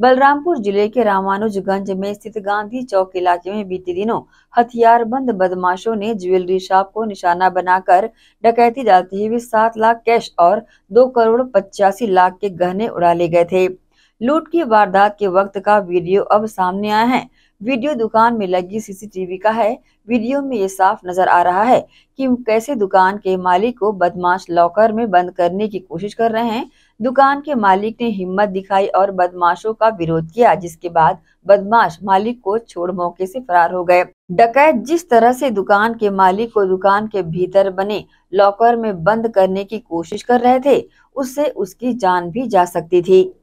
बलरामपुर जिले के रामानुजगंज में स्थित गांधी चौक इलाके में बीते दिनों हथियारबंद बदमाशों ने ज्वेलरी शॉप को निशाना बनाकर डकैती डालते हुए सात लाख कैश और दो करोड़ पचासी लाख के गहने उड़ा ले गए थे लूट की वारदात के वक्त का वीडियो अब सामने आया है वीडियो दुकान में लगी सीसीटीवी का है वीडियो में ये साफ नजर आ रहा है कि कैसे दुकान के मालिक को बदमाश लॉकर में बंद करने की कोशिश कर रहे हैं दुकान के मालिक ने हिम्मत दिखाई और बदमाशों का विरोध किया जिसके बाद बदमाश मालिक को छोड़ मौके से फरार हो गए डकैत जिस तरह से दुकान के मालिक को दुकान के भीतर बने लॉकर में बंद करने की कोशिश कर रहे थे उससे उसकी जान भी जा सकती थी